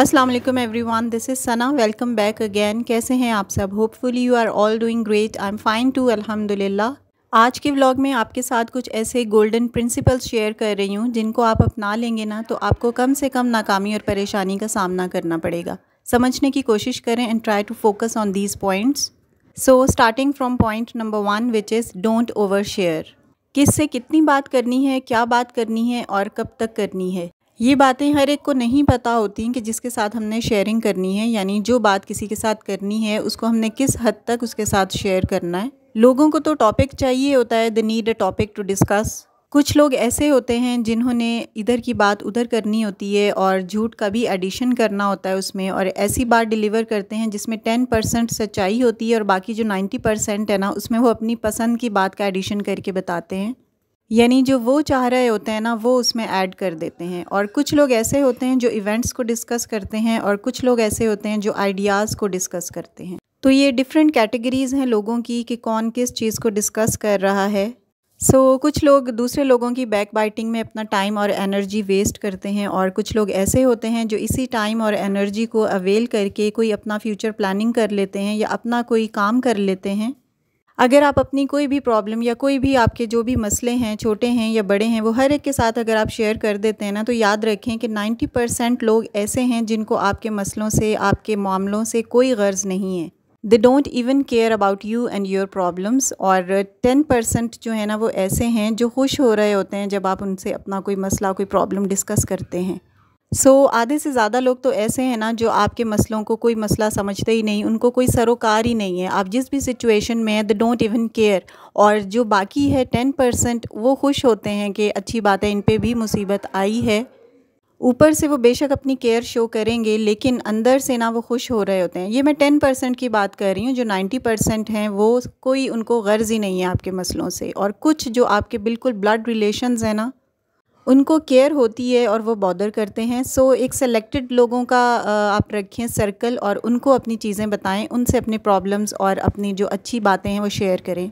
अस्सलाम वालेकुम everyone this is Sana welcome back again कैसे हैं आप सब hopefully you are all doing great I am fine too अल्हम्दुलिल्लाह आज के व्लॉग में आपके साथ कुछ ऐसे गोल्डन प्रिंसिपल्स शेयर कर रही हूँ जिनको आप अपना लेंगे ना तो आपको कम से कम नाकामी और परेशानी का सामना करना पड़ेगा समझने की कोशिश करें and try to focus on these points so starting from point number one which is don't over share किस से कितनी बात करनी है क्या बात करनी है और कब तक करनी है ये बातें हर एक को नहीं पता होती कि जिसके साथ हमने शेयरिंग करनी है यानी जो बात किसी के साथ करनी है उसको हमने किस हद तक उसके साथ शेयर करना है लोगों को तो टॉपिक चाहिए होता है the need a topic to discuss कुछ लोग ऐसे होते हैं जिन्होंने इधर की बात उधर करनी होती है और झूठ का भी एडिशन करना होता है उसमें और ऐसी बात डिलीवर करते हैं जिसमें टेन परसेंट सच्चाई होती है और बाकी जो नाइन्टी परसेंट है ना उसमें वो अपनी पसंद की बात का एडिशन करके बताते हैं यानी जो वो चाह रहे होते हैं ना वो उसमें ऐड कर देते हैं और कुछ लोग ऐसे होते हैं जो इवेंट्स को डिस्कस करते हैं और कुछ लोग ऐसे होते हैं जो आइडियाज़ को डिस्कस करते हैं तो ये डिफरेंट कैटेगरीज़ हैं लोगों की कि कौन किस चीज़ को डिस्कस कर रहा है सो so, कुछ लोग दूसरे लोगों की बैक बाइटिंग में अपना टाइम और एनर्जी वेस्ट करते हैं और कुछ लोग ऐसे होते हैं जो इसी टाइम और एनर्जी को अवेल करके कोई अपना फ्यूचर प्लानिंग कर लेते हैं या अपना कोई काम कर लेते हैं अगर आप अपनी कोई भी प्रॉब्लम या कोई भी आपके जो भी मसले हैं छोटे हैं या बड़े हैं वो हर एक के साथ अगर आप शेयर कर देते हैं ना तो याद रखें कि 90 परसेंट लोग ऐसे हैं जिनको आपके मसलों से आपके मामलों से कोई गर्ज नहीं है they don't even care about you and your problems और टेन परसेंट जो है ना वो ऐसे हैं जो खुश हो रहे होते हैं जब आप उनसे अपना कोई मसला कोई प्रॉब्लम डिस्कस करते हैं सो so, आधे से ज़्यादा लोग तो ऐसे हैं ना जो आपके मसलों को कोई मसला समझते ही नहीं उनको कोई सरोकार ही नहीं है आप जिस भी सिचुएशन में हैं द डोंट इवन केयर और जो बाकी है टेन परसेंट वो खुश होते हैं कि अच्छी बात है इन पर भी मुसीबत आई है ऊपर से वो बेशक अपनी केयर शो करेंगे लेकिन अंदर से ना वो खुश हो रहे होते हैं ये मैं टेन परसेंट की बात कर रही हूँ जो नाइन्टी परसेंट हैं वो कोई उनको गर्ज ही नहीं है आपके मसलों से और कुछ जो आपके बिल्कुल ब्लड रिलेशन हैं ना उनको केयर होती है और वो बॉडर करते हैं सो एक सेलेक्टेड लोगों का आप रखें सर्कल और उनको अपनी चीज़ें बताएं उनसे अपने प्रॉब्लम्स और अपनी जो अच्छी बातें हैं वो शेयर करें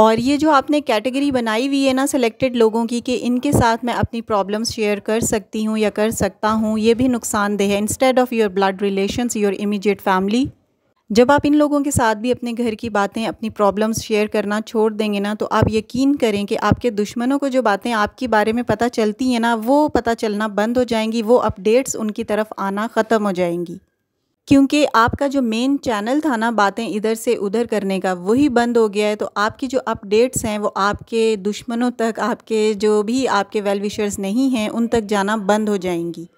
और ये जो आपने कैटेगरी बनाई हुई है ना सिलेक्टेड लोगों की कि इनके साथ मैं अपनी प्रॉब्लम्स शेयर कर सकती हूँ या कर सकता हूँ ये भी नुकसानदेह है instead of your blood relations your immediate family जब आप इन लोगों के साथ भी अपने घर की बातें अपनी प्रॉब्लम्स शेयर करना छोड़ देंगे ना तो आप यकीन करें कि आपके दुश्मनों को जो बातें आपके बारे में पता चलती हैं ना वो पता चलना बंद हो जाएंगी वो अपडेट्स उनकी तरफ आना ख़त्म हो जाएंगी क्योंकि आपका जो मेन चैनल था ना बातें इधर से उधर करने का वही बंद हो गया है तो आपकी जो अपडेट्स हैं वो आपके दुश्मनों तक आपके जो भी आपके वेल विशर्स नहीं हैं उन तक जाना बंद हो जाएंगी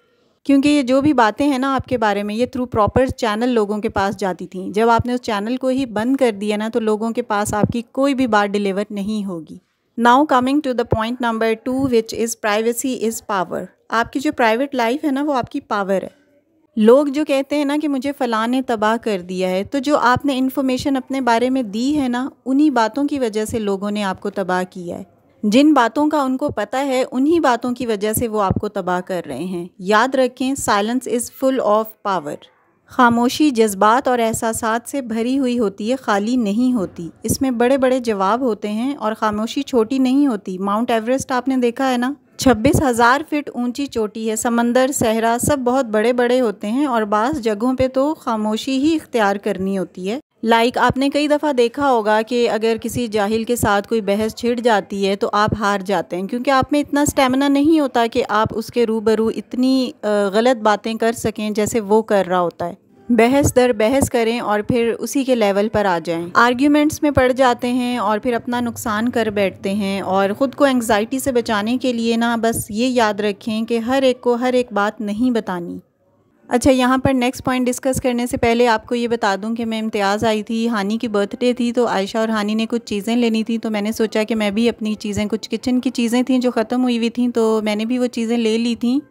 क्योंकि ये जो भी बातें हैं ना आपके बारे में ये थ्रू प्रॉपर चैनल लोगों के पास जाती थी जब आपने उस चैनल को ही बंद कर दिया ना तो लोगों के पास आपकी कोई भी बात डिलीवर नहीं होगी now coming to the point number two which is privacy is power आपकी जो प्राइवेट लाइफ है ना वो आपकी पावर है लोग जो कहते हैं ना कि मुझे फ़लाँ ने तबाह कर दिया है तो जो आपने इन्फॉर्मेशन अपने बारे में दी है ना उन्हीं बातों की वजह से लोगों ने आपको तबाह किया है जिन बातों का उनको पता है उन्हीं बातों की वजह से वो आपको तबाह कर रहे हैं याद रखें silence is full of power खामोशी जज्बात और एहसास से भरी हुई होती है खाली नहीं होती इसमें बड़े बड़े जवाब होते हैं और खामोशी छोटी नहीं होती माउंट एवरेस्ट आपने देखा है ना छब्बीस हज़ार फिट ऊंची चोटी है समंदर सहरा सब बहुत बड़े बड़े होते हैं और बास जगहों पे तो खामोशी ही इख्तियार करनी होती है लाइक like, आपने कई दफ़ा देखा होगा कि अगर किसी जाहिल के साथ कोई बहस छिड़ जाती है तो आप हार जाते हैं क्योंकि आप में इतना स्टेमिना नहीं होता कि आप उसके रूबरू इतनी गलत बातें कर सकें जैसे वो कर रहा होता है बहस दर बहस करें और फिर उसी के लेवल पर आ जाएं आर्ग्यूमेंट्स में पड़ जाते हैं और फिर अपना नुकसान कर बैठते हैं और ख़ुद को एंग्जाइटी से बचाने के लिए ना बस ये याद रखें कि हर एक को हर एक बात नहीं बतानी अच्छा यहाँ पर नेक्स्ट पॉइंट डिस्कस करने से पहले आपको ये बता दूँ कि मैं इम्तियाज़ आई थी हानी की बर्थडे थी तो आयशा और हानी ने कुछ चीज़ें लेनी थी तो मैंने सोचा कि मैं भी अपनी चीज़ें कुछ किचन की चीज़ें थी जो ख़त्म हुई हुई थी तो मैंने भी वो चीज़ें ले ली थी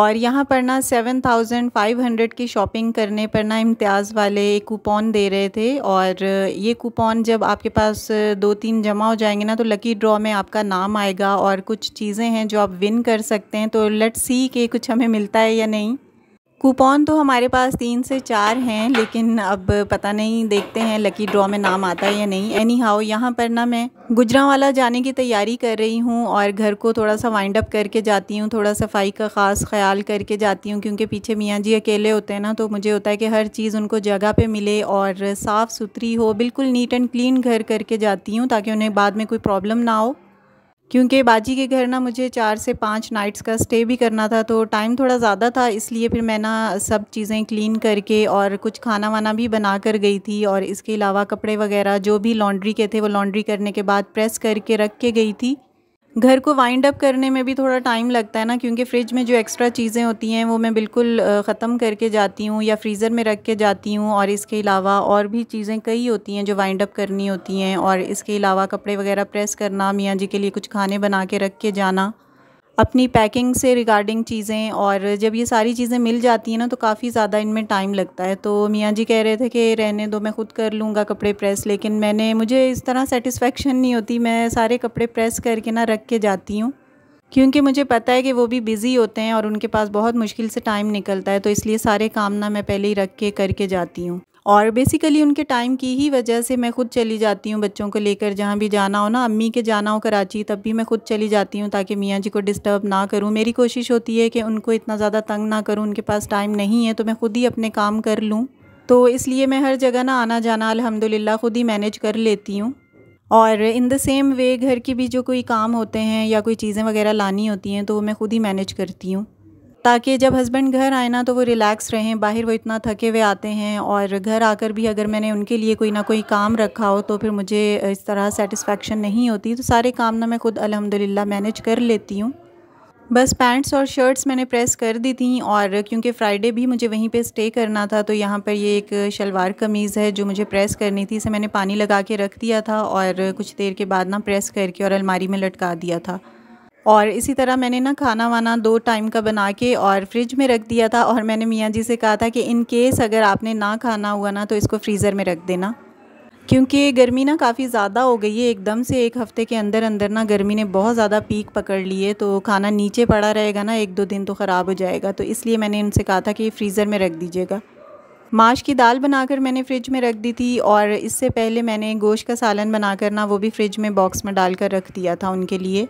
और यहाँ पर ना सेवन थाउजेंड फाइव हंड्रेड की शॉपिंग करने पर ना इम्तियाज़ वाले कूपन दे रहे थे और ये कूपन जब आपके पास दो तीन जमा हो जाएंगे ना तो लकी ड्रॉ में आपका नाम आएगा और कुछ चीज़ें हैं जो आप विन कर सकते हैं तो लेट्स सी कि कुछ हमें मिलता है या नहीं कूपन तो हमारे पास तीन से चार हैं लेकिन अब पता नहीं देखते हैं लकी ड्रॉ में नाम आता है या नहीं एनी हाउ यहाँ पर ना मैं गुजरावाला जाने की तैयारी कर रही हूँ और घर को थोड़ा सा वाइंड अप करके जाती हूँ थोड़ा सफाई का ख़ास ख्याल करके जाती हूँ क्योंकि पीछे मियाँ जी अकेले होते हैं ना तो मुझे होता है कि हर चीज़ उनको जगह पर मिले और साफ़ सुथरी हो बिल्कुल नीट एंड क्लीन घर करके जाती हूँ ताकि उन्हें बाद में कोई प्रॉब्लम ना हो क्योंकि बाजी के घर ना मुझे चार से पाँच नाइट्स का स्टे भी करना था तो टाइम थोड़ा ज़्यादा था इसलिए फिर मैं ना सब चीज़ें क्लीन करके और कुछ खाना वाना भी बना कर गई थी और इसके अलावा कपड़े वगैरह जो भी लॉन्ड्री के थे वो लॉन्ड्री करने के बाद प्रेस करके रख के गई थी घर को वाइंड अप करने में भी थोड़ा टाइम लगता है ना क्योंकि फ्रिज में जो एक्स्ट्रा चीज़ें होती हैं वो मैं बिल्कुल ख़त्म करके जाती हूँ या फ्रीज़र में रख के जाती हूँ और इसके अलावा और भी चीज़ें कई होती हैं जो वाइंड अप करनी होती हैं और इसके अलावा कपड़े वगैरह प्रेस करना मियाँ जी के लिए कुछ खाने बना के रख के जाना अपनी पैकिंग से रिगार्डिंग चीज़ें और जब ये सारी चीज़ें मिल जाती हैं ना तो काफ़ी ज़्यादा इनमें टाइम लगता है तो मियाँ जी कह रहे थे कि रहने दो मैं खुद कर लूँगा कपड़े प्रेस लेकिन मैंने मुझे इस तरह सेटिस्फेक्शन नहीं होती मैं सारे कपड़े प्रेस करके ना रख के जाती हूँ क्योंकि मुझे पता है कि वो भी बिज़ी होते हैं और उनके पास बहुत मुश्किल से टाइम निकलता है तो इसलिए सारे काम ना मैं पहले ही रख के करके जाती हूँ और बेसिकली उनके टाइम की ही वजह से मैं खुद चली जाती हूँ बच्चों को लेकर जहाँ भी जाना हो ना अम्मी के जाना हो कराची तब भी मैं खुद चली जाती हूँ ताकि मियाँ जी को डिस्टर्ब ना करूँ मेरी कोशिश होती है कि उनको इतना ज़्यादा तंग ना करूँ उनके पास टाइम नहीं है तो मैं खुद ही अपने काम कर लूँ तो इसलिए मैं हर जगह ना आना जाना अलहमदिल्ला खुद ही मैनेज कर लेती हूँ और इन द सेम वे घर की भी जो कोई काम होते हैं या कोई चीज़ें वगैरह लानी होती हैं तो वो मैं खुद ही मैनेज करती हूँ ताकि जब हस्बैंड घर आए ना तो वो रिलैक्स रहें बाहर वो इतना थके हुए आते हैं और घर आकर भी अगर मैंने उनके लिए कोई ना कोई काम रखा हो तो फिर मुझे इस तरह सेटिस्फेक्शन नहीं होती तो सारे काम ना मैं खुद अलहमदिल्ला मैनेज कर लेती हूँ बस पैंट्स और शर्ट्स मैंने प्रेस कर दी थी और क्योंकि फ्राइडे भी मुझे वहीं पे स्टे करना था तो यहाँ पर ये एक शलवार कमीज़ है जो मुझे प्रेस करनी थी इसे मैंने पानी लगा के रख दिया था और कुछ देर के बाद ना प्रेस करके और अलमारी में लटका दिया था और इसी तरह मैंने ना खाना वाना दो टाइम का बना के और फ्रिज में रख दिया था और मैंने मियाँ जी से कहा था कि इन केस अगर आपने ना खाना हुआ ना तो इसको फ्रीज़र में रख देना क्योंकि गर्मी ना काफ़ी ज़्यादा हो गई है एकदम से एक हफ़्ते के अंदर अंदर ना गर्मी ने बहुत ज़्यादा पीक पकड़ ली है तो खाना नीचे पड़ा रहेगा ना एक दो दिन तो ख़राब हो जाएगा तो इसलिए मैंने उनसे कहा था कि फ्रीज़र में रख दीजिएगा माश की दाल बनाकर मैंने फ्रिज में रख दी थी और इससे पहले मैंने गोश्त का सालन बनाकर ना वो भी फ्रिज में बॉक्स में डाल कर रख दिया था उनके लिए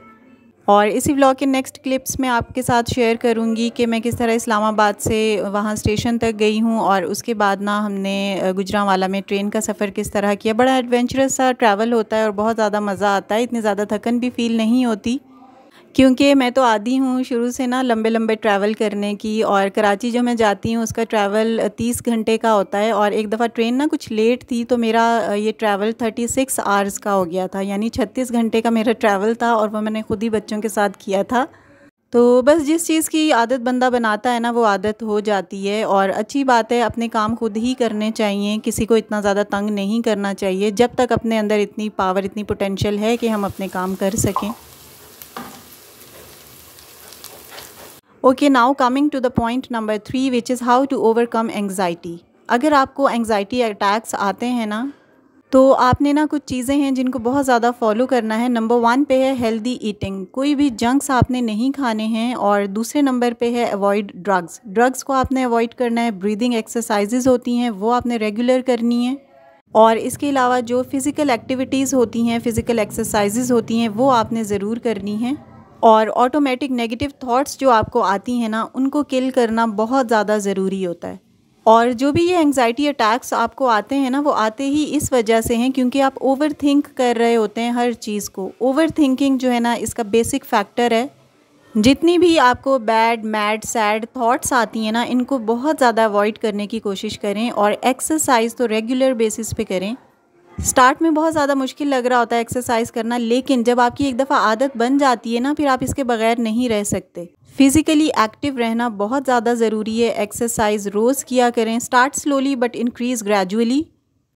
और इसी ब्लॉग के नेक्स्ट क्लिप्स में आपके साथ शेयर करूँगी कि मैं किस तरह इस्लामाबाद से वहाँ स्टेशन तक गई हूँ और उसके बाद ना हमने गुजरावाला में ट्रेन का सफ़र किस तरह किया बड़ा एडवेंचरस सा ट्रैवल होता है और बहुत ज़्यादा मज़ा आता है इतनी ज़्यादा थकन भी फील नहीं होती क्योंकि मैं तो आदि हूँ शुरू से ना लंबे लंबे ट्रैवल करने की और कराची जो मैं जाती हूँ उसका ट्रैवल तीस घंटे का होता है और एक दफ़ा ट्रेन ना कुछ लेट थी तो मेरा ये ट्रैवल थर्टी सिक्स आवर्स का हो गया था यानी छत्तीस घंटे का मेरा ट्रैवल था और वह मैंने खुद ही बच्चों के साथ किया था तो बस जिस चीज़ की आदत बंदा बनाता है ना वो आदत हो जाती है और अच्छी बात है अपने काम खुद ही करने चाहिए किसी को इतना ज़्यादा तंग नहीं करना चाहिए जब तक अपने अंदर इतनी पावर इतनी पोटेंशियल है कि हम अपने काम कर सकें okay now coming to the point number three which is how to overcome anxiety अगर आपको एंगजाइटी अटैक्स आते हैं ना तो आपने ना कुछ चीज़ें हैं जिनको बहुत ज़्यादा फॉलो करना है नंबर वन पे है हेल्दी ईटिंग कोई भी जंक्स आपने नहीं खाने हैं और दूसरे नंबर पे है अवॉइड ड्रग्स ड्रग्स को आपने अवॉइड करना है ब्रीदिंग एक्सरसाइजेज होती हैं वो आपने रेगुलर करनी है और इसके अलावा जो फ़िज़िकल एक्टिविटीज़ होती हैं फ़िज़िकल एक्सरसाइजेज़ होती हैं वो आपने ज़रूर करनी है और ऑटोमेटिक नेगेटिव थॉट्स जो आपको आती हैं ना उनको किल करना बहुत ज़्यादा ज़रूरी होता है और जो भी ये एंग्जाइटी अटैक्स आपको आते हैं ना वो आते ही इस वजह से हैं क्योंकि आप ओवर थिंक कर रहे होते हैं हर चीज़ को ओवर थिंकिंग जो है ना इसका बेसिक फैक्टर है जितनी भी आपको बैड मैड सैड थॉट्स आती हैं ना इनको बहुत ज़्यादा अवॉइड करने की कोशिश करें और एक्सरसाइज तो रेगुलर बेसिस पे करें स्टार्ट में बहुत ज़्यादा मुश्किल लग रहा होता है एक्सरसाइज करना लेकिन जब आपकी एक दफ़ा आदत बन जाती है ना फिर आप इसके बगैर नहीं रह सकते फिज़िकली एक्टिव रहना बहुत ज़्यादा ज़रूरी है एक्सरसाइज रोज़ किया करें start slowly but increase gradually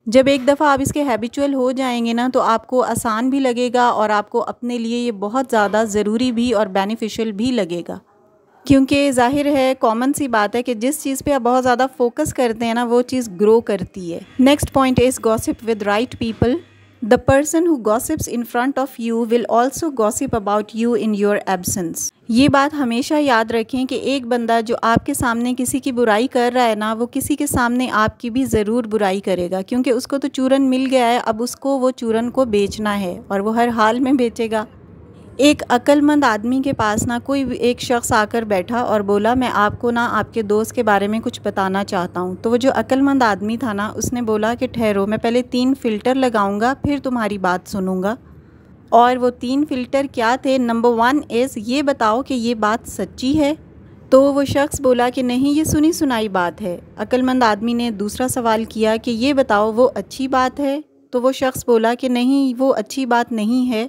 जब एक दफ़ा आप इसके हैबिचुअल हो जाएंगे ना तो आपको आसान भी लगेगा और आपको अपने लिए ये बहुत ज़्यादा ज़रूरी भी और बेनिफिशियल भी लगेगा क्योंकि जाहिर है कॉमन सी बात है कि जिस चीज़ पे आप बहुत ज़्यादा फोकस करते हैं ना वो चीज़ ग्रो करती है next point is gossip with right people the person who gossips in front of you will also gossip about you in your absence ये बात हमेशा याद रखें कि एक बंदा जो आपके सामने किसी की बुराई कर रहा है ना वो किसी के सामने आपकी भी ज़रूर बुराई करेगा क्योंकि उसको तो चूरन मिल गया है अब उसको वो चूरन को बेचना है और वो हर हाल में बेचेगा एक अक्लमंद आदमी के पास ना कोई एक शख्स आकर बैठा और बोला मैं आपको ना आपके दोस्त के बारे में कुछ बताना चाहता हूँ तो वो जो अक्लमंद आदमी था ना उसने बोला कि ठहरो मैं पहले तीन फ़िल्टर लगाऊंगा फिर तुम्हारी बात सुनूंगा और वो तीन फ़िल्टर क्या थे नंबर वन इज़ ये बताओ कि ये बात सच्ची है तो वो शख्स बोला कि नहीं ये सुनी सुनाई बात है अक्लमंद आदमी ने दूसरा सवाल किया कि ये बताओ वो अच्छी बात है तो वो शख्स बोला कि नहीं वो अच्छी बात नहीं है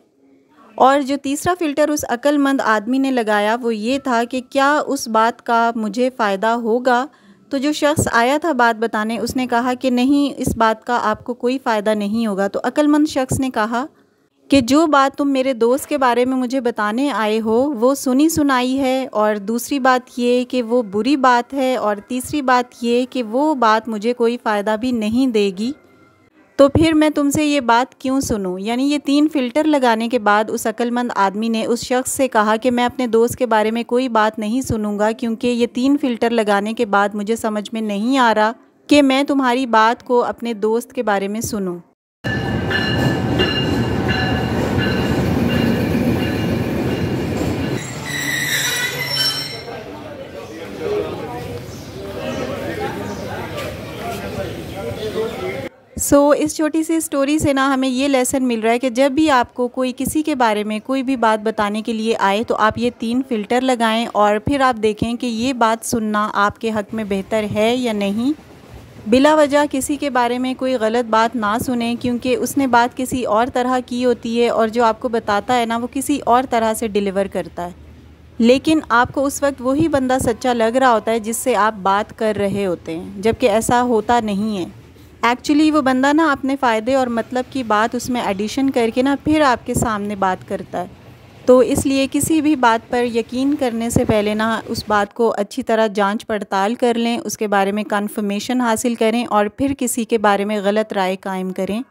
और जो तीसरा फ़िल्टर उस अक्लमंद आदमी ने लगाया वो ये था कि क्या उस बात का मुझे फ़ायदा होगा तो जो शख्स आया था बात बताने उसने कहा कि नहीं इस बात का आपको कोई फ़ायदा नहीं होगा तो अक्लमंद शख्स ने कहा कि जो बात तुम मेरे दोस्त के बारे में मुझे बताने आए हो वो सुनी सुनाई है और दूसरी बात ये कि वो बुरी बात है और तीसरी बात ये कि वो बात मुझे कोई फ़ायदा भी नहीं देगी तो फिर मैं तुमसे ये बात क्यों सुनूं यानी ये तीन फ़िल्टर लगाने के बाद उस अक्लमंद आदमी ने उस शख्स से कहा कि मैं अपने दोस्त के बारे में कोई बात नहीं सुनूंगा क्योंकि ये तीन फ़िल्टर लगाने के बाद मुझे समझ में नहीं आ रहा कि मैं तुम्हारी बात को अपने दोस्त के बारे में सुनूं सो so, इस छोटी सी स्टोरी से ना हमें ये लेसन मिल रहा है कि जब भी आपको कोई किसी के बारे में कोई भी बात बताने के लिए आए तो आप ये तीन फ़िल्टर लगाएं और फिर आप देखें कि ये बात सुनना आपके हक में बेहतर है या नहीं बिला वजह किसी के बारे में कोई गलत बात ना सुने क्योंकि उसने बात किसी और तरह की होती है और जो आपको बताता है ना वो किसी और तरह से डिलीवर करता है लेकिन आपको उस वक्त वही बंदा सच्चा लग रहा होता है जिससे आप बात कर रहे होते हैं जबकि ऐसा होता नहीं है एक्चुअली वो बंदा ना अपने फ़ायदे और मतलब की बात उसमें एडिशन करके ना फिर आपके सामने बात करता है तो इसलिए किसी भी बात पर यकीन करने से पहले ना उस बात को अच्छी तरह जांच पड़ताल कर लें उसके बारे में कंफर्मेशन हासिल करें और फिर किसी के बारे में गलत राय कायम करें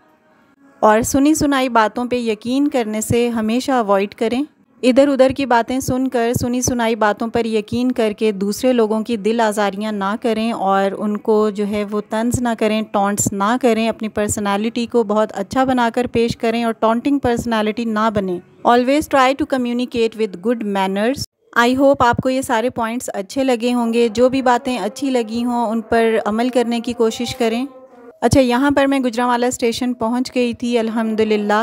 और सुनी सुनाई बातों पे यकीन करने से हमेशा अवॉइड करें इधर उधर की बातें सुनकर सुनी सुनाई बातों पर यकीन करके दूसरे लोगों की दिल आज़ारियाँ ना करें और उनको जो है वो तंज ना करें टॉन्ट्स ना करें अपनी पर्सनालिटी को बहुत अच्छा बनाकर पेश करें और टॉन्टिंग पर्सनालिटी ना बने always try to communicate with good manners I hope आपको ये सारे पॉइंट्स अच्छे लगे होंगे जो भी बातें अच्छी लगी हों उन पर अमल करने की कोशिश करें अच्छा यहाँ पर मैं गुजरावाला स्टेशन पहुँच गई थी अलहमदिल्ला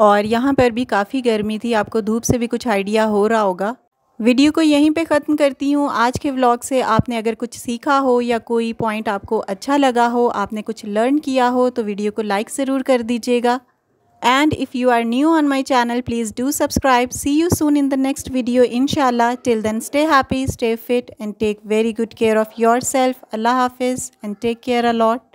और यहाँ पर भी काफ़ी गर्मी थी आपको धूप से भी कुछ आइडिया हो रहा होगा वीडियो को यहीं पे ख़त्म करती हूँ आज के व्लॉग से आपने अगर कुछ सीखा हो या कोई पॉइंट आपको अच्छा लगा हो आपने कुछ लर्न किया हो तो वीडियो को लाइक ज़रूर कर दीजिएगा and if you are new on my channel please do subscribe see you soon in the next video in till then stay happy stay fit and take very good care of yourself अल्लाह हाफिज़ and take care allot